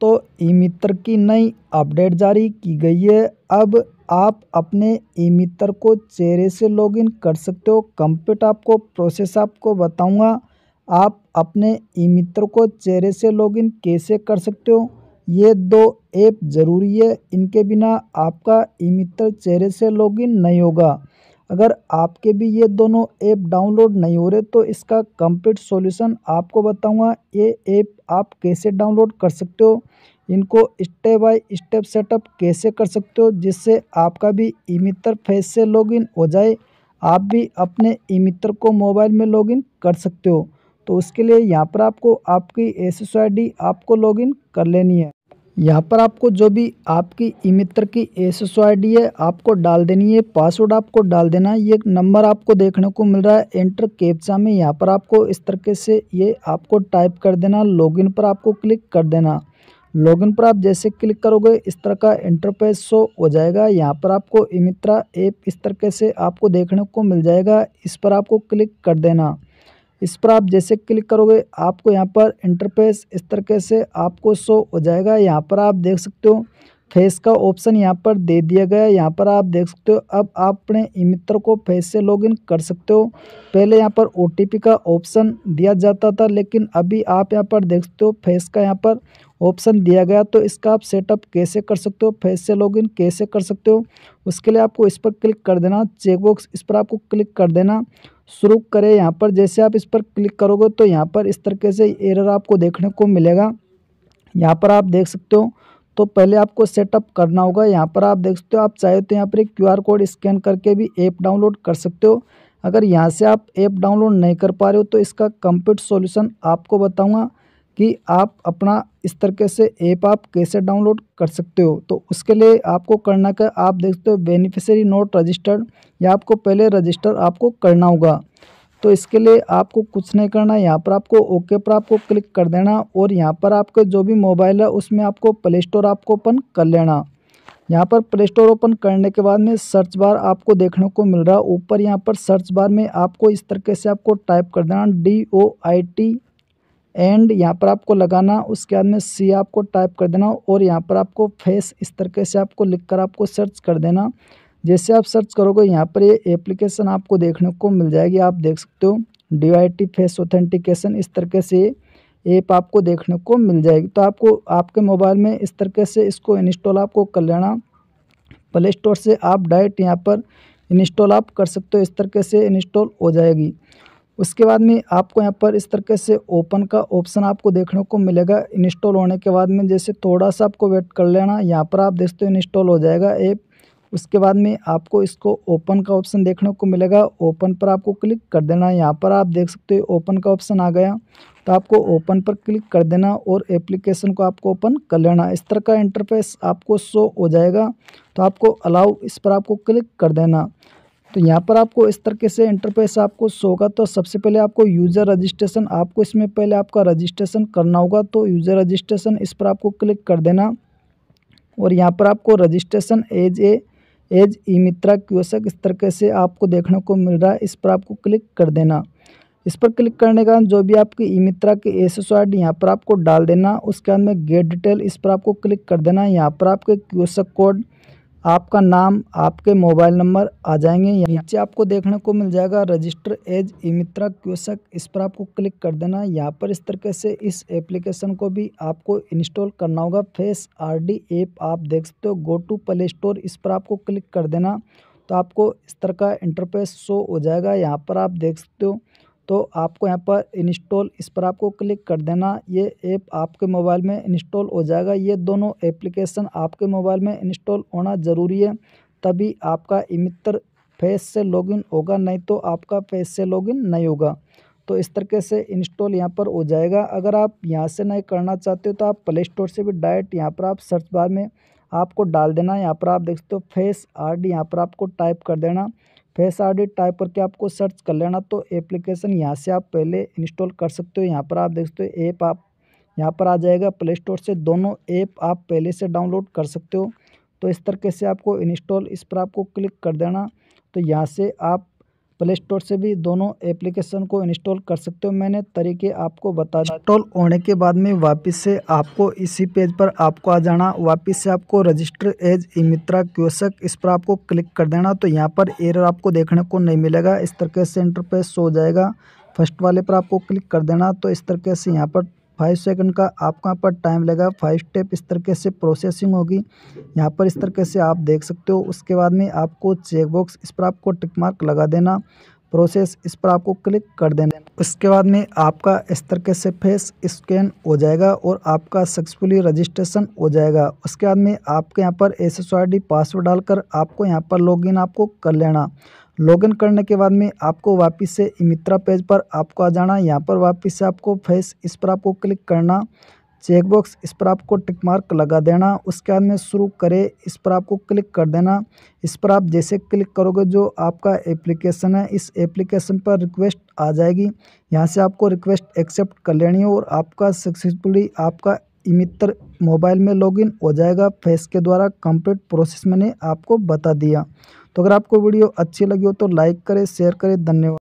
तो ई मित्र की नई अपडेट जारी की गई है अब आप अपने ई मित्र को चेहरे से लॉगिन कर सकते हो कंप्लीट आपको प्रोसेस आपको बताऊंगा आप अपने ई मित्र को चेहरे से लॉगिन कैसे कर सकते हो ये दो ऐप ज़रूरी है इनके बिना आपका ई मित्र चेहरे से लॉगिन नहीं होगा अगर आपके भी ये दोनों ऐप डाउनलोड नहीं हो रहे तो इसका कंप्लीट सॉल्यूशन आपको बताऊंगा ये ऐप आप कैसे डाउनलोड कर सकते हो इनको स्टेप बाय स्टेप सेटअप कैसे कर सकते हो जिससे आपका भी ई मित्र फेस से लॉगिन हो जाए आप भी अपने ई मित्र को मोबाइल में लॉगिन कर सकते हो तो उसके लिए यहाँ पर आपको आपकी एस एस आपको लॉगिन कर लेनी है यहाँ पर आपको जो भी आपकी ई मित्र की एस एस है आपको डाल देनी है पासवर्ड आपको डाल देना है ये नंबर आपको देखने को मिल रहा है एंटर कैप्चा में यहाँ पर आपको इस तरीके से ये आपको टाइप कर देना लॉगिन पर आपको क्लिक कर देना लॉगिन पर आप जैसे क्लिक करोगे इस तरह का इंटरफेस शो हो जाएगा यहाँ पर आपको ई मित्रा ऐप इस तरीके से आपको देखने को मिल जाएगा इस पर आपको क्लिक कर देना इस पर आप जैसे क्लिक करोगे आपको यहाँ पर इंटरफेस इस तरीके से आपको शो हो जाएगा यहाँ पर आप देख सकते हो फेस का ऑप्शन यहाँ पर दे दिया गया है यहाँ पर आप देख सकते हो अब आप अपने मित्र को फेस से लॉगिन कर सकते हो पहले यहाँ पर ओ का ऑप्शन दिया जाता था लेकिन अभी आप यहाँ पर देख सकते हो फेस का यहाँ पर ऑप्शन दिया गया तो इसका आप सेटअप कैसे कर सकते हो फेस से लॉगिन कैसे कर सकते हो उसके लिए आपको इस पर क्लिक कर देना चेकबॉक्स इस पर आपको क्लिक कर देना शुरू करें यहाँ पर जैसे आप इस पर क्लिक करोगे तो यहाँ पर इस तरीके से एरर आपको देखने को मिलेगा यहाँ पर आप देख सकते हो तो पहले आपको सेटअप करना होगा यहाँ पर आप देख सकते हो आप चाहे तो यहाँ पर एक क्यूआर कोड स्कैन करके भी ऐप डाउनलोड कर सकते हो अगर यहाँ से आप ऐप डाउनलोड नहीं कर पा रहे हो तो इसका कम्प्लीट सॉल्यूशन आपको बताऊँगा कि आप अपना इस तरीके से ऐप आप कैसे डाउनलोड कर सकते हो तो उसके लिए आपको करना क्या आप देखते हो बेनिफिशरी नोट रजिस्टर्ड या आपको पहले रजिस्टर आपको करना होगा तो इसके लिए आपको कुछ नहीं करना यहाँ पर आपको ओके पर आपको क्लिक कर देना और यहाँ पर आपके जो भी मोबाइल है उसमें आपको प्ले स्टोर आपको ओपन कर लेना यहाँ पर प्ले स्टोर ओपन करने के बाद में सर्च बार आपको देखने को मिल रहा है ऊपर यहाँ पर सर्च बार में आपको इस तरीके से आपको टाइप कर देना D O I T and यहाँ पर आपको लगाना उसके बाद में सी आपको टाइप कर देना और यहाँ पर आपको फेस इस तरीके से आपको लिख कर आपको सर्च कर देना जैसे आप सर्च करोगे यहाँ पर ये एप्लीकेशन आपको देखने को मिल जाएगी आप देख सकते हो डी फेस ऑथेंटिकेशन इस तरीके से ऐप आपको देखने को मिल जाएगी तो आपको आपके मोबाइल में इस तरीके से इसको इंस्टॉल आपको कर लेना प्ले स्टोर से आप डायरेक्ट यहाँ पर इंस्टॉल आप कर सकते हो इस तरीके से इंस्टॉल हो जाएगी उसके बाद में आपको यहाँ पर इस तरीके से ओपन का ऑप्शन आपको देखने को मिलेगा इंस्टॉल होने के बाद में जैसे थोड़ा सा आपको वेट कर लेना यहाँ पर आप देखते हो इंस्टॉल हो जाएगा ऐप उसके बाद में आपको इसको ओपन का ऑप्शन देखने को मिलेगा ओपन पर आपको क्लिक कर देना यहाँ पर आप देख सकते हो ओपन का ऑप्शन आ गया तो आपको ओपन पर क्लिक कर देना और एप्लीकेशन को आपको ओपन कर लेना इस तरह का इंटरफेस आपको शो हो जाएगा तो आपको अलाउ इस पर आपको क्लिक कर देना तो यहाँ पर आपको इस तरीके से इंटरफेस आपको शो होगा तो सबसे पहले आपको यूज़र रजिस्ट्रेशन आपको इसमें पहले आपका रजिस्ट्रेशन करना होगा तो यूज़र रजिस्ट्रेशन इस पर आपको क्लिक कर देना और यहाँ पर आपको registration as a as e Mitra kiosk इस तरीके से आपको देखने को मिल रहा है इस पर आपको क्लिक कर देना इस पर क्लिक करने का जो भी आपकी ई मित्रा की एस आई डी यहाँ पर आपको डाल देना उसके बाद में गेट डिटेल इस पर आपको क्लिक कर देना यहाँ पर आपके क्यूसक कोड आपका नाम आपके मोबाइल नंबर आ जाएंगे नीचे आपको देखने को मिल जाएगा register as e Mitra kiosk इस पर आपको क्लिक कर देना है यहाँ पर इस तरीके से इस एप्लीकेशन को भी आपको इंस्टॉल करना होगा फेस आरडी ऐप आप देख सकते हो गो टू प्ले स्टोर इस पर आपको क्लिक कर देना तो आपको इस तरह का इंटरफेस शो हो जाएगा यहाँ पर आप देख सकते हो तो आपको यहाँ पर इंस्टॉल इस पर आपको क्लिक कर देना ये ऐप आपके मोबाइल में इंस्टॉल हो जाएगा ये दोनों एप्लीकेशन आपके मोबाइल में इंस्टॉल होना ज़रूरी है तभी आपका इमित्र फेस से लॉगिन होगा नहीं तो आपका फेस से लॉगिन नहीं होगा तो इस तरीके से इंस्टॉल यहाँ पर हो जाएगा अगर आप यहाँ से नहीं करना चाहते हो तो आप प्ले स्टोर से भी डायरेक्ट यहाँ पर आप सर्च बार में आपको डाल देना यहाँ पर आप देख सकते हो फेस आर डी यहाँ पर आपको टाइप कर देना फेस आर टाइप करके आपको सर्च कर लेना तो एप्लीकेशन यहाँ से आप पहले इंस्टॉल कर सकते हो यहाँ पर आप देख सकते हो ऐप आप यहाँ पर आ जाएगा प्ले स्टोर से दोनों ऐप आप पहले से डाउनलोड कर सकते हो तो इस तरीके से आपको इंस्टॉल इस पर आपको क्लिक कर देना तो यहाँ से आप प्ले स्टोर से भी दोनों एप्लीकेशन को इंस्टॉल कर सकते हो मैंने तरीके आपको बता इंस्टॉल होने के बाद में वापस से आपको इसी पेज पर आपको आ जाना वापस से आपको रजिस्टर एज ई मित्रा इस पर आपको क्लिक कर देना तो यहाँ पर एरर आपको देखने को नहीं मिलेगा इस तरीके से इंटरफेस हो जाएगा फर्स्ट वाले पर आपको क्लिक कर देना तो इस तरीके से यहाँ पर फाइव सेकंड का आपका यहाँ पर टाइम लगेगा फाइव स्टेप इस तरीके से प्रोसेसिंग होगी यहाँ पर इस तरीके से आप देख सकते हो उसके बाद में आपको चेकबॉक्स इस पर आपको टिक मार्क लगा देना प्रोसेस इस पर आपको क्लिक कर देना उसके बाद में आपका इस तरीके से फेस स्कैन हो जाएगा और आपका सक्सेसफुली रजिस्ट्रेशन हो जाएगा उसके बाद में आपके यहाँ पर एस पासवर्ड डालकर आपको यहाँ पर लॉगिन आपको कर लेना लॉगिन करने के बाद में आपको वापस से मित्रा पेज पर आपको आ जाना यहाँ पर वापस से आपको फेस इस पर आपको क्लिक करना चेकबॉक्स इस पर आपको टिक मार्क लगा देना उसके बाद में शुरू करें इस पर आपको क्लिक कर देना इस पर आप जैसे क्लिक करोगे जो आपका एप्लीकेशन है इस एप्लीकेशन पर रिक्वेस्ट आ जाएगी यहाँ से आपको रिक्वेस्ट एक्सेप्ट कर लेनी है और आपका सक्सेसफुली आपका इमित्र मोबाइल में लॉगिन हो जाएगा फेस के द्वारा कंप्लीट प्रोसेस मैंने आपको बता दिया तो अगर आपको वीडियो अच्छी लगी हो तो लाइक करें शेयर करें धन्यवाद